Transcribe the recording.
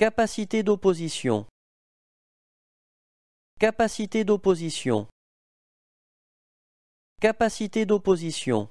Capacité d'opposition. Capacité d'opposition. Capacité d'opposition.